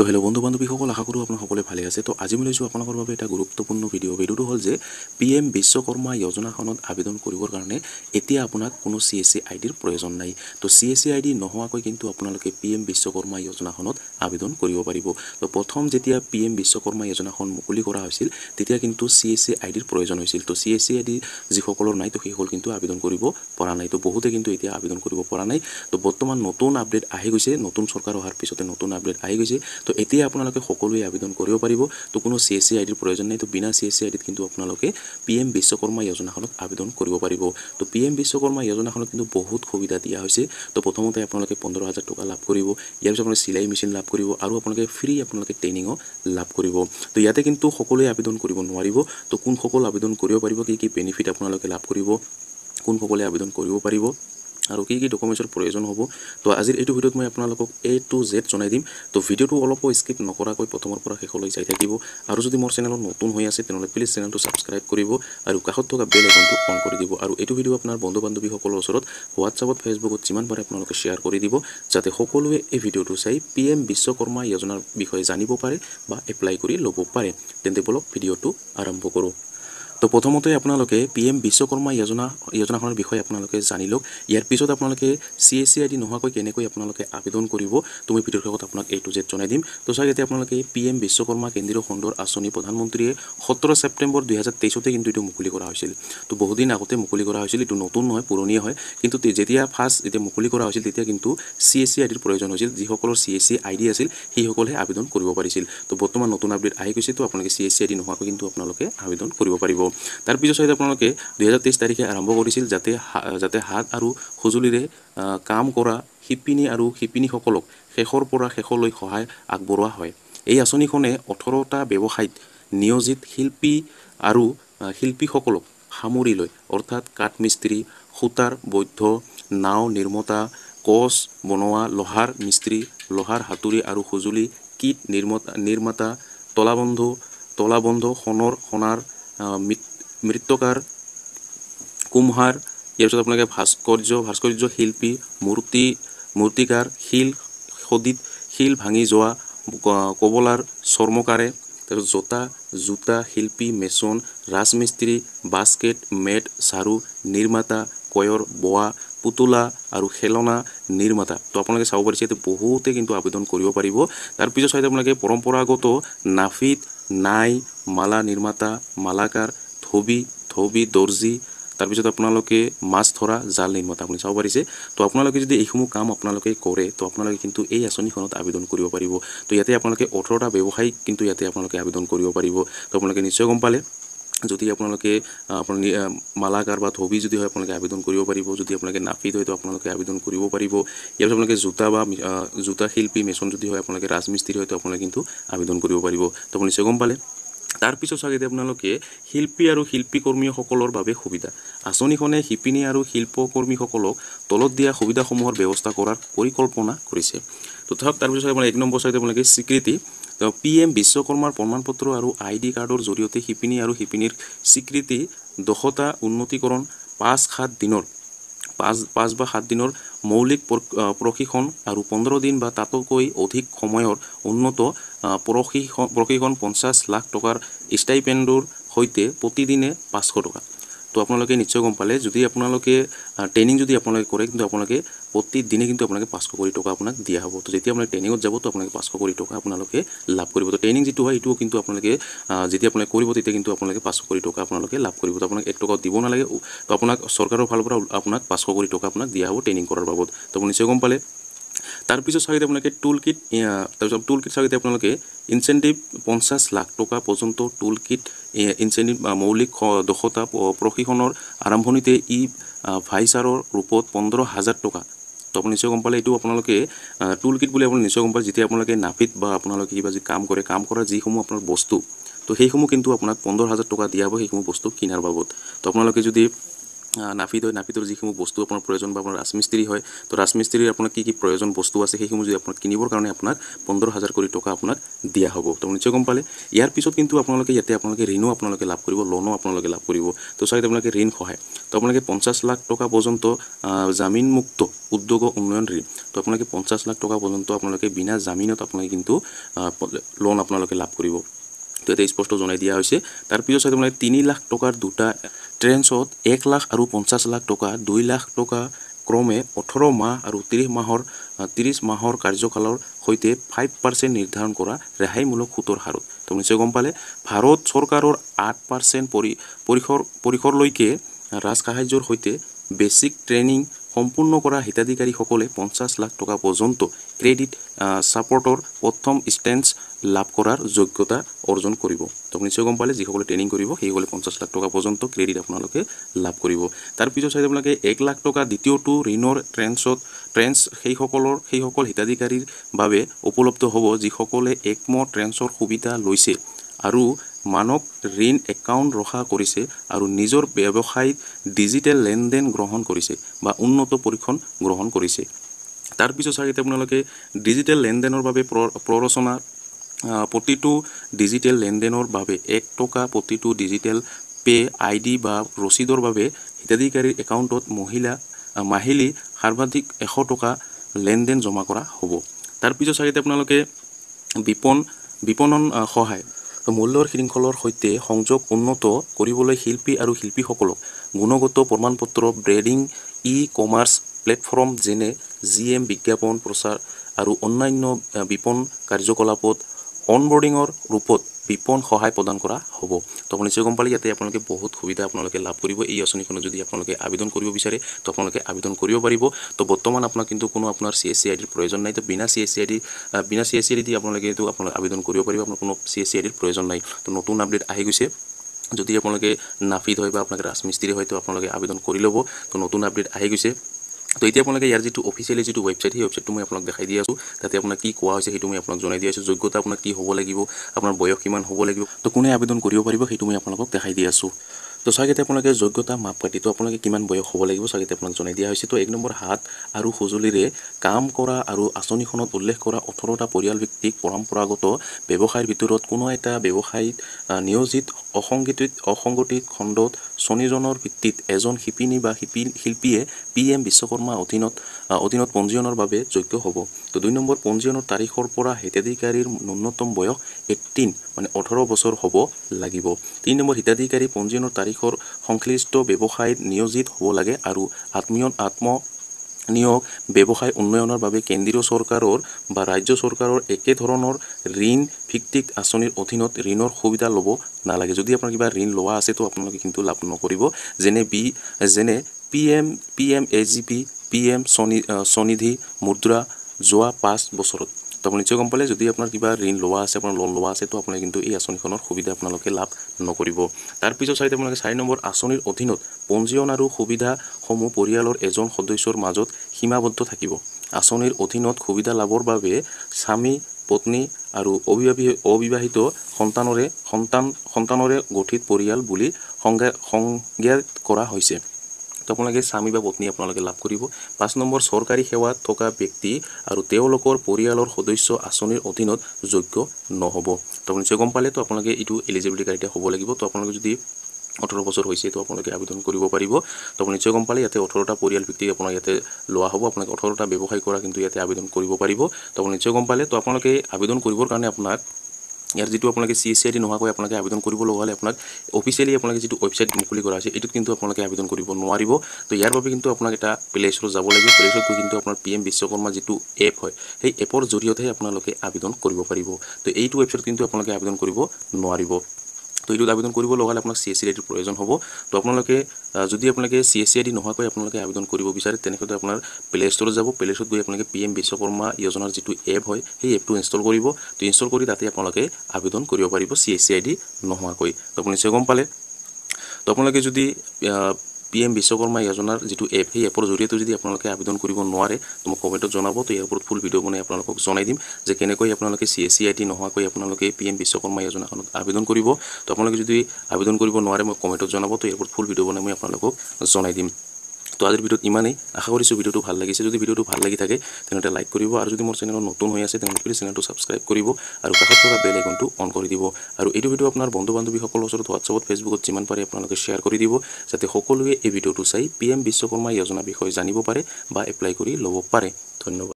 তো হেল্ল' বন্ধু বান্ধৱীসকল আশা কৰোঁ আপোনাৰ সকলোৱে ভালে আছে তো আজি মই লৈছোঁ আপোনালোকৰ বাবে এটা গুৰুত্বপূৰ্ণ ভিডিঅ' ভিডিঅ'টো হ'ল যে পি এম বিশ্বকৰ্মা যোজনাখনত আবেদন কৰিবৰ কাৰণে এতিয়া আপোনাক কোনো চি এছ চি আই ডিৰ প্ৰয়োজন নাই তো C S C I D নোহোৱাকৈ কিন্তু আপোনালোকে পি এম বিশ্বকৰ্মা যোজনাখনত আবেদন কৰিব পাৰিব তো প্ৰথম যেতিয়া পি এম বিশ্বকৰ্মা যোজনাখন মুকলি কৰা হৈছিল তেতিয়া কিন্তু চি এছ চি আই ডিৰ প্ৰয়োজন হৈছিল তো C S C I D যিসকলৰ নাই তো সেইসকল কিন্তু আবেদন কৰিব পৰা নাই তো বহুতে কিন্তু এতিয়া আবেদন কৰিব পৰা নাই তো বৰ্তমান নতুন আপডেট আহি গৈছে নতুন চৰকাৰ অহাৰ পিছতে নতুন আপডেট আহি গৈছে তো তো এতিয়া আপোনালোকে সকলোৱে আবেদন কৰিব পাৰিব তো কোনো চি এছ চি আই ডিৰ প্ৰয়োজন নাই তো বিনা চি এছ চি আই ডিত কিন্তু আপোনালোকে পি এম বিশ্বকৰ্মা য়োজনাখনত আবেদন কৰিব পাৰিব তো পি এম বিশ্বকৰ্মা য়োজনাখনত কিন্তু বহুত সুবিধা দিয়া হৈছে তো প্ৰথমতে আপোনালোকে পোন্ধৰ হাজাৰ টকা লাভ কৰিব ইয়াৰ পিছত আপোনালোকে চিলাই মেচিন লাভ কৰিব আৰু আপোনালোকে ফ্ৰী আপোনালোকে ট্ৰেইনিঙো লাভ কৰিব তো ইয়াতে কিন্তু সকলোৱে আবেদন কৰিব নোৱাৰিব তো কোনসকল আবেদন কৰিব পাৰিব কি কি বেনিফিট আপোনালোকে লাভ কৰিব কোনসকলে আবেদন কৰিব পাৰিব আৰু কি কি ডকুমেণ্টছৰ প্ৰয়োজন হ'ব তো আজিৰ এইটো ভিডিঅ'ত মই আপোনালোকক এ টু জেড জনাই দিম তো ভিডিঅ'টো অলপো স্কিপ নকৰাকৈ প্ৰথমৰ পৰা শেষলৈ চাই থাকিব আৰু যদি মোৰ চেনেলত নতুন হৈ আছে তেনেহ'লে প্লিজ চেনেলটো ছাবস্ক্ৰাইব কৰিব আৰু কাষত থকা বেল একাউণ্টটো অন কৰি দিব আৰু এইটো ভিডিঅ' আপোনাৰ বন্ধু বান্ধৱীসকলৰ ওচৰত হোৱাটছআপত ফেচবুকত যিমান পাৰে আপোনালোকে শ্বেয়াৰ কৰি দিব যাতে সকলোৱে এই ভিডিঅ'টো চাই পি এম বিশ্বকৰ্মা য়োজনাৰ বিষয়ে জানিব পাৰে বা এপ্লাই কৰি ল'ব পাৰে তেন্তে বলক ভিডিঅ'টো আৰম্ভ কৰোঁ তো প্ৰথমতে আপোনালোকে পি এম বিশ্বকৰ্মা য়োজনা য়োজনাখনৰ বিষয়ে আপোনালোকে জানি লওক ইয়াৰ পিছত আপোনালোকে C S C I D নোহোৱাকৈ কেনেকৈ আপোনালোকে আবেদন কৰিব তো মই বিতৰ্কত আপোনাক এ টু জেড জনাই দিম তো চাগে এতিয়া আপোনালোকে পি এম বিশ্বকৰ্মা কেন্দ্ৰীয় সুন্দৰ আঁচনি প্ৰধানমন্ত্ৰীয়ে সোতৰ ছেপ্টেম্বৰ দুহেজাৰ তেইছতে কিন্তু এইটো মুকলি কৰা হৈছিল তো বহুদিন আগতে মুকলি কৰা হৈছিল এইটো নতুন নহয় পুৰণিয়ে হয় কিন্তু যেতিয়া ফাৰ্ষ্ট যেতিয়া মুকলি কৰা হৈছিল তেতিয়া কিন্তু চি এছ চি আই ডিৰ প্ৰয়োজন হৈছিল যিসকলৰ C S C I D আছিল সেইসকলেহে আবেদন কৰিব পাৰিছিল তো বৰ্তমান নতুন আপডেট আহি গৈছে তো আপোনালোকে C S C I D নোহোৱাকৈ কিন্তু আপোনালোকে আবেদন কৰিব পাৰিব তাৰপিছত চাইছে আপোনালোকে দুহেজাৰ তেইছ তাৰিখে আৰম্ভ কৰিছিল যাতে যাতে হাত আৰু সঁজুলিৰে কাম কৰা শিপিনী আৰু শিপিনীসকলক শেষৰ পৰা শেষলৈ সহায় আগবঢ়োৱা হয় এই আঁচনিখনে ওঠৰটা ব্যৱসায়ত নিয়োজিত শিল্পী আৰু শিল্পীসকলক সামৰি লৈ অৰ্থাৎ কাঠমিস্ত্ৰী সূতাৰ বৈদ্ধ নাও নিৰ্মতা কচ বনোৱা লোহাৰ মিস্ত্ৰী লোহাৰ হাতুৰি আৰু সঁজুলি কীট নিৰ্মতা নিৰ্মাতা তলাবন্ধু তলাবন্ধ সোণৰ সোণাৰ মৃত্যুকাৰ ইয়াৰ পিছত আপোনালোকে ভাস্কৰ্য ভাস্কৰ্য শিল্পী মূৰ্তি মূৰ্তিকাৰ শিল সদিত শিল ভাঙি যোৱা কবলাৰ চৰ্মকাৰে তাৰপিছত জোতা জোতা শিল্পী মেচন ৰাজমিস্ত্ৰী বাস্কেট মেট চাৰু নিৰ্মাতা কয়ৰ বোৱা পুতলা আৰু খেলনা নিৰ্মাতা তো আপোনালোকে চাব পাৰিছে ইয়াতে বহুতে কিন্তু আবেদন কৰিব পাৰিব তাৰপিছত চাই আপোনালোকে পৰম্পৰাগত নাফিত নাই মালা নিৰ্মাতা মালাকাৰ থবি থবি দৰ্জী তাৰপিছত আপোনালোকে মাছ ধৰা জাল নিৰ্মাতা আপুনি চাব পাৰিছে তো আপোনালোকে যদি এইসমূহ কাম আপোনালোকে কৰে তো আপোনালোকে কিন্তু এই আঁচনিখনত আবেদন কৰিব পাৰিব তো ইয়াতে আপোনালোকে ওঠৰটা ব্যৱসায়িক কিন্তু ইয়াতে আপোনালোকে আবেদন কৰিব পাৰিব তো আপোনালোকে নিশ্চয় গম পালে যদি আপোনালোকে আপুনি মালাকাৰ বা ধবি যদি হয় আপোনালোকে আবেদন কৰিব পাৰিব যদি আপোনালোকে নাফিত হয় তো আপোনালোকে আবেদন কৰিব পাৰিব ইয়াৰপিছত আপোনালোকে জোতা বা জোতা শিল্পী মেচন যদি হয় আপোনালোকে ৰাজমিস্ত্ৰী হয় তো আপোনালোকে কিন্তু আবেদন কৰিব পাৰিব তো আপুনি নিশ্চয় গম পালে তাৰপিছত চাগে আপোনালোকে শিল্পী আৰু শিল্পী কৰ্মীসকলৰ বাবে সুবিধা আঁচনিখনে শিপিনী আৰু শিল্পকৰ্মীসকলক তলত দিয়া সুবিধাসমূহৰ ব্যৱস্থা কৰাৰ পৰিকল্পনা কৰিছে তথাপি তাৰপিছত আপোনাৰ এক নম্বৰ চাগে আপোনালোকে স্বীকৃতি তেওঁ পি এম বিশ্বকৰ্মাৰ প্ৰমাণ পত্ৰ আৰু আই ডি কাৰ্ডৰ জৰিয়তে শিপিনী আৰু শিপিনীৰ স্বীকৃতি দশটা উন্নতিকৰণ পাঁচ সাত দিনৰ পাঁচ পাঁচ বা সাত দিনৰ মৌলিক প্ৰশিক্ষণ আৰু পোন্ধৰ দিন বা তাতোকৈ অধিক সময়ৰ উন্নত প্ৰশিক্ষণ প্ৰশিক্ষণ পঞ্চাছ লাখ টকাৰ ষ্টাইপেণ্ডৰ সৈতে প্ৰতিদিনে পাঁচশ টকা তো আপোনালোকে নিশ্চয় গম পালে যদি আপোনালোকে ট্ৰেইনিং যদি আপোনালোকে কৰে কিন্তু আপোনালোকে প্ৰতিদিনে কিন্তু আপোনালোকে পাঁচশ কোটি টকা আপোনাক দিয়া হ'ব তো যেতিয়া আপোনালোকে ট্ৰেইনিঙত যাব তো আপোনালোকে পাঁচশ কোটি টকা আপোনালোকে লাভ কৰিব তো ট্ৰেইনিং যিটো হয় সেইটোও কিন্তু আপোনালোকে যেতিয়া আপোনালোকে কৰিব তেতিয়া কিন্তু আপোনালোকে পাঁচশ কোটি টকা আপোনালোকে লাভ কৰিব তো আপোনাক এক টকাও দিব নালাগে তো আপোনাক চৰকাৰৰ ফালৰ পৰা আপোনাক পাঁচশ কোটি টকা আপোনাক দিয়া হ'ব ট্ৰেইনিং কৰাৰ বাবদ তো আপুনি নিশ্চয় গম পালে তাৰপিছত চাগে আপোনালোকে টুল কিট তাৰপিছত টুল কিট চাগে আপোনালোকে ইনচেণ্টিভ পঞ্চাছ লাখ টকা পৰ্যন্ত টুল কিট ইনচেণ্টিভ মৌলিক দক্ষতা প্ৰশিক্ষণৰ আৰম্ভণিতে ই ভাইচাৰৰ ৰূপত পোন্ধৰ হাজাৰ টকা তো আপুনি নিশ্চয় গম পালে এইটো আপোনালোকে টুল কিট বুলি আপুনি নিশ্চয় গম পালে যেতিয়া আপোনালোকে নাপিত বা আপোনালোকে কিবা যি কাম কৰে কাম কৰা যিসমূহ আপোনাৰ বস্তু তো সেইসমূহ কিন্তু আপোনাক পোন্ধৰ হাজাৰ টকা দিয়া হ'ব সেইসমূহ বস্তু কিনাৰ বাবদ তো আপোনালোকে যদি নাফি দৈ নাফিটোৰ যিসমূহ বস্তু আপোনাৰ প্ৰয়োজন বা আপোনাৰ ৰাজমিস্ত্ৰী হয় তো ৰাজমিস্ত্ৰীৰ আপোনাৰ কি কি প্ৰয়োজন বস্তু আছে সেইসমূহ যদি আপোনাৰ কিনিবৰ কাৰণে আপোনাক পোন্ধৰ হাজাৰ কোটি টকা আপোনাক দিয়া হ'ব তো নিশ্চয় গম পালে ইয়াৰ পিছত কিন্তু আপোনালোকে ইয়াতে আপোনালোকে ঋণো আপোনালোকে লাভ কৰিব লোনো আপোনালোকে লাভ কৰিব তো চাগে আপোনালোকে ঋণ সহায় তো আপোনালোকে পঞ্চাছ লাখ টকা পৰ্যন্ত জামিনমুক্ত উদ্যোগ উন্নয়ন ঋণ তো আপোনালোকে পঞ্চাছ লাখ টকা পৰ্যন্ত আপোনালোকে বিনা জামিনত আপোনালোকে কিন্তু লোন আপোনালোকে লাভ কৰিব তো এতিয়া স্পষ্ট জনাই দিয়া হৈছে তাৰপিছত চাগে আপোনালোকে তিনি লাখ টকাৰ দুটা ট্ৰেন্সত এক লাখ আৰু পঞ্চাছ লাখ টকা দুই লাখ টকা ক্ৰমে ওঠৰ মাহ আৰু ত্ৰিছ মাহৰ ত্ৰিছ মাহৰ কাৰ্যকালৰ সৈতে ফাইভ পাৰ্চেণ্ট নিৰ্ধাৰণ কৰা ৰেহাইমূলক সুতৰ হাৰত তো নিশ্চয় গম পালে ভাৰত চৰকাৰৰ আঠ পাৰ্চেণ্ট পৰিসৰ পৰিসৰলৈকে ৰাজসাহাৰ্যৰ সৈতে বেচিক ট্ৰেইনিং সম্পূৰ্ণ কৰা হিতাধিকাৰীসকলে পঞ্চাছ লাখ টকা পৰ্যন্ত ক্ৰেডিট ছাপৰ্টৰ প্ৰথম ষ্টেঞ্চ লাভ কৰাৰ যোগ্যতা অৰ্জন কৰিব আপুনি নিশ্চয় গম পালে যিসকলে ট্ৰেইনিং কৰিব সেইসকলে পঞ্চাছ লাখ টকা পৰ্যন্ত ক্ৰেডিট আপোনালোকে লাভ কৰিব তাৰপিছত চাই আপোনালোকে এক লাখ টকা দ্বিতীয়টো ঋণৰ ট্ৰেঞ্চত ট্ৰেঞ্চ সেইসকলৰ সেইসকল হিতাধিকাৰীৰ বাবে উপলব্ধ হ'ব যিসকলে একম ট্ৰেঞ্চৰ সুবিধা লৈছে আৰু মানক ঋণ একাউণ্ট ৰখা কৰিছে আৰু নিজৰ ব্যৱসায়িক ডিজিটেল লেনদেন গ্ৰহণ কৰিছে বা উন্নত পৰীক্ষণ গ্ৰহণ কৰিছে তাৰপিছত চাগে আপোনালোকে ডিজিটেল লেনদেনৰ বাবে প্ৰ প্ৰৰচনা প্ৰতিটো ডিজিটেল লেনদেনৰ বাবে এক টকা প্ৰতিটো ডিজিটেল পে' আই ডি বা ৰচিদৰ বাবে হিতাধিকাৰীৰ একাউণ্টত মহিলা মাহিলী সৰ্বাধিক এশ টকা লেনদেন জমা কৰা হ'ব তাৰপিছত চাগে আপোনালোকে বিপণ বিপণন সহায় মূল্যৰ শৃংখলৰ সৈতে সংযোগ উন্নত কৰিবলৈ শিল্পী আৰু শিল্পীসকলক গুণগত প্ৰমাণ পত্ৰ ব্ৰেডিং ই কমাৰ্চ প্লেটফৰ্ম যেনে জি এম বিজ্ঞাপন প্ৰচাৰ আৰু অন্যান্য বিপণ কাৰ্যকলাপত অনবৰ্ডিঙৰ ৰূপত বিপণ সহায় প্ৰদান কৰা হ'ব তো আপুনি নিশ্চয় গম পালে ইয়াতে আপোনালোকে বহুত সুবিধা আপোনালোকে লাভ কৰিব এই আঁচনিখনত যদি আপোনালোকে আবেদন কৰিব বিচাৰে তো আপোনালোকে আবেদন কৰিব পাৰিব তো বৰ্তমান আপোনাক কিন্তু কোনো আপোনাৰ চি এছ চি আই ডিৰ প্ৰয়োজন নাই তো বিনা C S C I D বিনা C S C I D আপোনালোকে এইটো আপোনালোকে আবেদন কৰিব পাৰিব আপোনাৰ কোনো চি এছ চি আই ডিৰ প্ৰয়োজন নাই তো নতুন আপডেট আহি গৈছে যদি আপোনালোকে নাফিদ হয় বা আপোনালোকে ৰাজমিস্ত্ৰী হয় তো আপোনালোকে আবেদন কৰি ল'ব তো নতুন আপডেট আহি গৈছে তো এতিয়া আপোনালোকে ইয়াৰ যিটো অফিচিয়েলি যিটো ৱেবছাইট সেই ৱেবছাইটটো মই আপোনাক দেখাই দি আছোঁ তাতে আপোনাক কি কোৱা হৈছে সেইটো মই আপোনাক জনাই দি আছোঁ যোগ্যতা আপোনাৰ কি হ'ব লাগিব আপোনাৰ বয়স কিমান হ'ব লাগিব তো কোনে আবেদন কৰিব পাৰিব সেইটো মই আপোনালোকক দেখাই দি আছোঁ তো চাগেতে আপোনালোকে যোগ্যতা মাপকাঠিটো আপোনালোকে কিমান বয়স হ'ব লাগিব চাগেতে আপোনাক জনাই দিয়া হৈছে তো এক নম্বৰ হাত আৰু সঁজুলিৰে কাম কৰা আৰু আঁচনিখনত উল্লেখ কৰা ওঠৰটা পৰিয়াল ভিত্তিক পৰম্পৰাগত ব্যৱসায়ৰ ভিতৰত কোনো এটা ব্যৱসায়ত নিয়োজিত অসংগঠিত অসংগঠিত খণ্ডত শ্ৰনীজনৰ ভিত্তিত এজন শিপিনী বা শিপি শিল্পীয়ে পি এম বিশ্বকৰ্মা অধীনত অধীনত পঞ্জীয়নৰ বাবে যোগ্য হ'ব তো দুই নম্বৰ পঞ্জীয়নৰ তাৰিখৰ পৰা হিতাধিকাৰীৰ ন্যূনতম বয়স এইটিন মানে ওঠৰ বছৰ হ'ব লাগিব তিনি নম্বৰ হিতাধিকাৰী পঞ্জীয়নৰ তাৰিখ তাৰিখৰ সংশ্লিষ্ট ব্যৱসায়ত নিয়োজিত হ'ব লাগে আৰু আত্মীয় আত্ম নিয়োগ ব্যৱসায় উন্নয়নৰ বাবে কেন্দ্ৰীয় চৰকাৰৰ বা ৰাজ্য চৰকাৰৰ একেধৰণৰ ঋণ ভিত্তিক আঁচনিৰ অধীনত ঋণৰ সুবিধা ল'ব নালাগে যদি আপোনাৰ কিবা ঋণ লোৱা আছেতো আপোনালোকে কিন্তু লাভ নকৰিব যেনে বি যেনে P M P M A G P P M স্বনি স্বনিধি মুদ্ৰা যোৱা পাঁচ বছৰত তো আপুনি নিশ্চয় গম পালে যদি আপোনাৰ কিবা ঋণ লোৱা আছে আপোনাৰ লোন লোৱা আছে তো আপুনি কিন্তু এই আঁচনিখনৰ সুবিধা আপোনালোকে লাভ নকৰিব তাৰপিছত চাইতে আপোনালোকে চাৰি নম্বৰ আঁচনিৰ অধীনত পঞ্জীয়ন আৰু সুবিধাসমূহ পৰিয়ালৰ এজন সদস্যৰ মাজত সীমাবদ্ধ থাকিব আঁচনিৰ অধীনত সুবিধা লাভৰ বাবে স্বামী পত্নী আৰু অবিবাহী অবিবাহিত সন্তানৰে সন্তান সন্তানৰে গঠিত পৰিয়াল বুলি সংজ্ঞা সংজ্ঞাত কৰা হৈছে আপোনালোকে স্বামী বা পত্নী আপোনালোকে লাভ কৰিব পাঁচ নম্বৰ চৰকাৰী সেৱাত থকা ব্যক্তি আৰু তেওঁলোকৰ পৰিয়ালৰ সদস্য আঁচনিৰ অধীনত যোগ্য নহ'ব তো নিশ্চয় গম পালে তো আপোনালোকে এইটো এলিজিবিলিটি কাৰিটা হ'ব লাগিব তো আপোনালোকে যদি ওঠৰ বছৰ হৈছে তো আপোনালোকে আবেদন কৰিব পাৰিব তো আপুনি নিশ্চয় গম পালে ইয়াতে ওঠৰটা পৰিয়াল ভিত্তিক আপোনাৰ ইয়াতে লোৱা হ'ব আপোনালোকে ওঠৰটা ব্যৱসায় কৰা কিন্তু ইয়াতে আবেদন কৰিব পাৰিব তো আপুনি নিশ্চয় গম পালে তো আপোনালোকে আবেদন কৰিবৰ কাৰণে আপোনাক ইয়াৰ যিটো আপোনালোকে C S C I D নোহোৱাকৈ আপোনালোকে আবেদন কৰিব লগা হ'লে আপোনাক অফিচিয়েলি আপোনালোকে যিটো ৱেবছাইট মুকলি কৰা আছে এইটোত কিন্তু আপোনালোকে আবেদন কৰিব নোৱাৰিব তো ইয়াৰ বাবে কিন্তু আপোনাক এটা প্লেছত যাব লাগিব প্লেছত গৈ কিন্তু আপোনাৰ পি এম বিশ্বকৰ্মা যিটো এপ হয় সেই এপৰ জৰিয়তেহে আপোনালোকে আবেদন কৰিব পাৰিব তো এইটো ৱেবছাইট কিন্তু আপোনালোকে আবেদন কৰিব নোৱাৰিব তো এইটোত আবেদন কৰিব লগালে আপোনাক চি এছ চি আই ডিৰ প্ৰয়োজন হ'ব তো আপোনালোকে যদি আপোনালোকে C S C I D নোহোৱাকৈ আপোনালোকে আবেদন কৰিব বিচাৰে তেনেক্ষেত্ৰত আপোনাৰ প্লে ষ্ট'ৰত যাব প্লে ষ্ট'ত গৈ আপোনালোকে পি এম বিশ্বকৰ্মা য়োজনাৰ যিটো এপ হয় সেই এপটো ইনষ্টল কৰিব তো ইনষ্টল কৰি তাতে আপোনালোকে আবেদন কৰিব পাৰিব C S C I D নোহোৱাকৈ তো আপুনি নিশ্চয় গম পালে তো আপোনালোকে যদি পি এম বিশ্বকৰ্মা য়োজনাৰ যিটো এপ সেই এপৰ জৰিয়তেও যদি আপোনালোকে আবেদন কৰিব নোৱাৰে ত' মই কমেণ্টত জনাব তো ইয়াৰ ওপৰত ফুল ভিডিঅ' বনাই আপোনালোকক জনাই দিম যে কেনেকৈ আপোনালোকে C S C I T নোহোৱাকৈ আপোনালোকে পি এম বিশ্বকৰ্মা য়োজনাখনত আবেদন কৰিব তো আপোনালোকে যদি আবেদন কৰিব নোৱাৰে মই কমেণ্টত জনাব তো ইয়াৰ ওপৰত ফুল ভিডিঅ' বনাই মই আপোনালোকক জনাই দিম তো আজির ভিডিওত ইমানেই আশা করছো ভিডিওটি ভাল লাগিছে যদি ভিডিওটি ভাল লাগি থাকে তেনে লাইক করব আর যদি মোট চ্যানেল নতুন হয়ে আছে তেমনি চ্যানেলটি সাবস্ক্রাইব করব আর কাছে থাকা বেল আইকনটি অন করে দিব আর এই ভিডিও আপনার বন্ধু বান্ধবী সকল ওর হোয়াটসঅ্যাপ ফেসবুকত যান পারে আপনাদের শেয়ার করে দিব যাতে সকলে এই ভিডিওটি চাই পি এম বিশ্বকর্মা যোজনা বিষয়ে জানি পারে বা এপ্লাই করে লোব পারে ধন্যবাদ